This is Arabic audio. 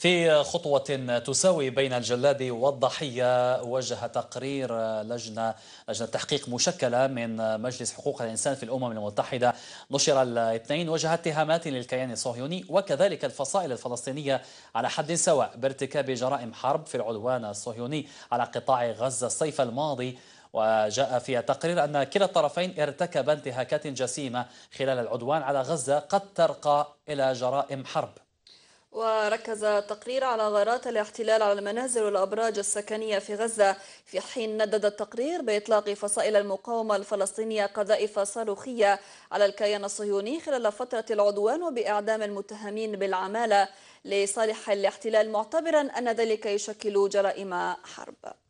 في خطوة تساوي بين الجلاد والضحية وجه تقرير لجنة لجنة تحقيق مشكلة من مجلس حقوق الإنسان في الأمم المتحدة نشر الاثنين وجه اتهامات للكيان الصهيوني وكذلك الفصائل الفلسطينية على حد سواء بارتكاب جرائم حرب في العدوان الصهيوني على قطاع غزة الصيف الماضي وجاء في التقرير أن كلا الطرفين ارتكب انتهاكات جسيمة خلال العدوان على غزة قد ترقى إلى جرائم حرب وركز التقرير على غارات الاحتلال على المنازل والأبراج السكنية في غزة في حين ندد التقرير بإطلاق فصائل المقاومة الفلسطينية قذائف صاروخية على الكيان الصهيوني خلال فترة العدوان وبإعدام المتهمين بالعمالة لصالح الاحتلال معتبرا أن ذلك يشكل جرائم حرب